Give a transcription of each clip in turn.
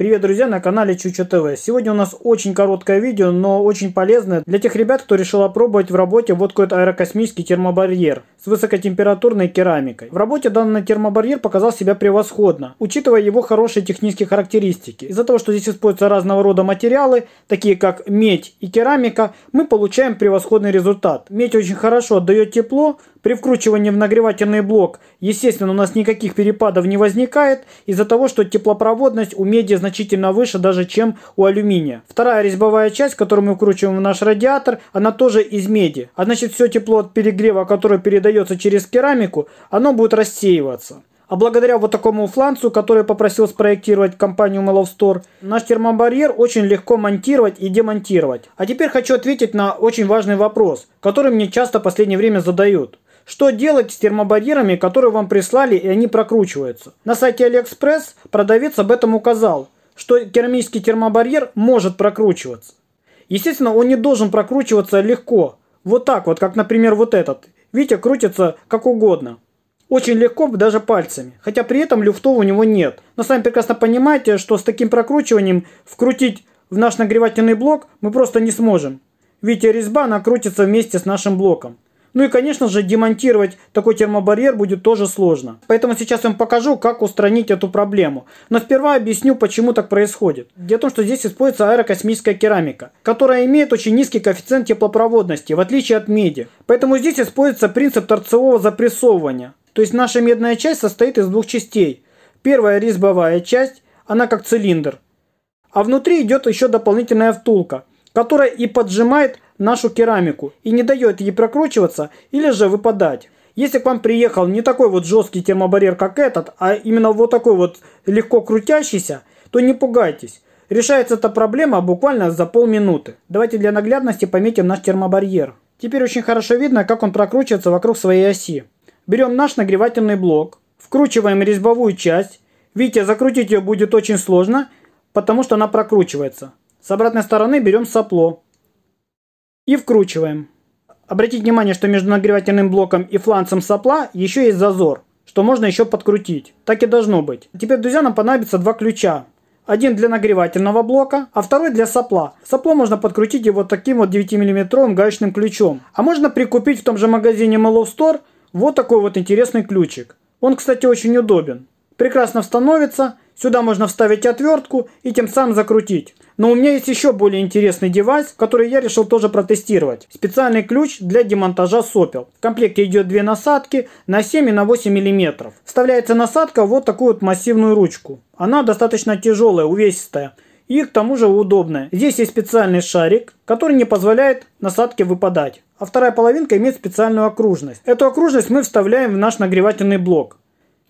Привет, друзья, на канале Чуча ТВ. Сегодня у нас очень короткое видео, но очень полезное для тех ребят, кто решил опробовать в работе вот какой-то аэрокосмический термобарьер с высокотемпературной керамикой. В работе данный термобарьер показал себя превосходно, учитывая его хорошие технические характеристики. Из-за того, что здесь используются разного рода материалы, такие как медь и керамика, мы получаем превосходный результат. Медь очень хорошо отдает тепло, при вкручивании в нагревательный блок, естественно, у нас никаких перепадов не возникает из-за того, что теплопроводность у меди значительно выше даже, чем у алюминия. Вторая резьбовая часть, которую мы вкручиваем в наш радиатор, она тоже из меди. А значит, все тепло от перегрева, которое передает передается через керамику, оно будет рассеиваться. А благодаря вот такому фланцу, который попросил спроектировать компанию Mellow Store, наш термобарьер очень легко монтировать и демонтировать. А теперь хочу ответить на очень важный вопрос, который мне часто в последнее время задают. Что делать с термобарьерами, которые вам прислали и они прокручиваются? На сайте AliExpress продавец об этом указал, что керамический термобарьер может прокручиваться. Естественно, он не должен прокручиваться легко. Вот так вот, как, например, вот этот. Витя крутится как угодно. Очень легко, даже пальцами. Хотя при этом люфтов у него нет. Но сами прекрасно понимаете, что с таким прокручиванием вкрутить в наш нагревательный блок мы просто не сможем. Витя резьба накрутится вместе с нашим блоком. Ну и, конечно же, демонтировать такой термобарьер будет тоже сложно. Поэтому сейчас я вам покажу, как устранить эту проблему. Но сперва объясню, почему так происходит. Дело в том, что здесь используется аэрокосмическая керамика, которая имеет очень низкий коэффициент теплопроводности, в отличие от меди. Поэтому здесь используется принцип торцевого запрессовывания. То есть наша медная часть состоит из двух частей. Первая резьбовая часть, она как цилиндр. А внутри идет еще дополнительная втулка, которая и поджимает нашу керамику и не дает ей прокручиваться или же выпадать. Если к вам приехал не такой вот жесткий термобарьер, как этот, а именно вот такой вот легко крутящийся, то не пугайтесь. Решается эта проблема буквально за полминуты. Давайте для наглядности пометим наш термобарьер. Теперь очень хорошо видно, как он прокручивается вокруг своей оси. Берем наш нагревательный блок, вкручиваем резьбовую часть. Видите, закрутить ее будет очень сложно, потому что она прокручивается. С обратной стороны берем сопло и вкручиваем. Обратите внимание, что между нагревательным блоком и фланцем сопла еще есть зазор, что можно еще подкрутить. Так и должно быть. Теперь, друзья, нам понадобится два ключа. Один для нагревательного блока, а второй для сопла. Сопло можно подкрутить и вот таким вот 9-миллиметровым гаечным ключом. А можно прикупить в том же магазине Mallow Store вот такой вот интересный ключик. Он, кстати, очень удобен. Прекрасно становится Сюда можно вставить отвертку и тем самым закрутить. Но у меня есть еще более интересный девайс, который я решил тоже протестировать. Специальный ключ для демонтажа сопел. В комплекте идет две насадки на 7 и на 8 мм. Вставляется насадка вот такую вот массивную ручку. Она достаточно тяжелая, увесистая и к тому же удобная. Здесь есть специальный шарик, который не позволяет насадке выпадать. А вторая половинка имеет специальную окружность. Эту окружность мы вставляем в наш нагревательный блок.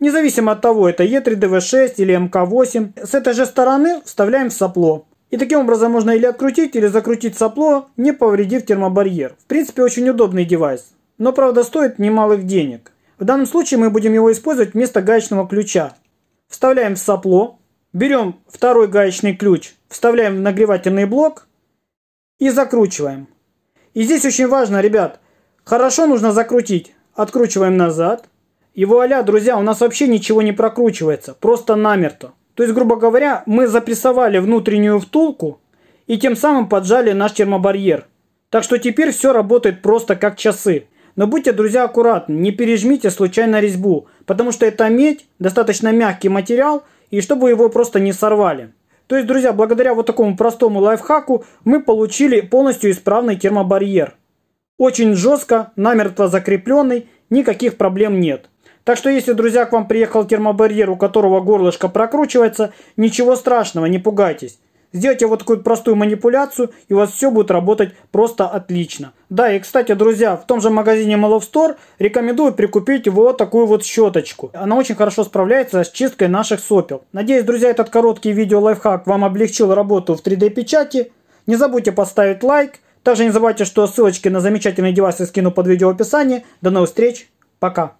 Независимо от того, это E3DV6 или мк эм 8 с этой же стороны вставляем в сопло. И таким образом можно или открутить, или закрутить сопло, не повредив термобарьер. В принципе, очень удобный девайс. Но правда стоит немалых денег. В данном случае мы будем его использовать вместо гаечного ключа. Вставляем в сопло, берем второй гаечный ключ, вставляем в нагревательный блок и закручиваем. И здесь очень важно, ребят, хорошо нужно закрутить. Откручиваем назад, и вуаля, друзья, у нас вообще ничего не прокручивается, просто намерто. То есть, грубо говоря, мы запрессовали внутреннюю втулку и тем самым поджали наш термобарьер. Так что теперь все работает просто как часы. Но будьте, друзья, аккуратны, не пережмите случайно резьбу, потому что это медь, достаточно мягкий материал, и чтобы его просто не сорвали. То есть, друзья, благодаря вот такому простому лайфхаку мы получили полностью исправный термобарьер. Очень жестко, намертво закрепленный, никаких проблем нет. Так что если, друзья, к вам приехал термобарьер, у которого горлышко прокручивается, ничего страшного, не пугайтесь. Сделайте вот такую простую манипуляцию, и у вас все будет работать просто отлично. Да, и, кстати, друзья, в том же магазине Mall of Store рекомендую прикупить вот такую вот щеточку. Она очень хорошо справляется с чисткой наших сопел. Надеюсь, друзья, этот короткий видео лайфхак вам облегчил работу в 3D-печати. Не забудьте поставить лайк. Также не забывайте, что ссылочки на замечательные девайсы скину под видео в описании. До новых встреч. Пока.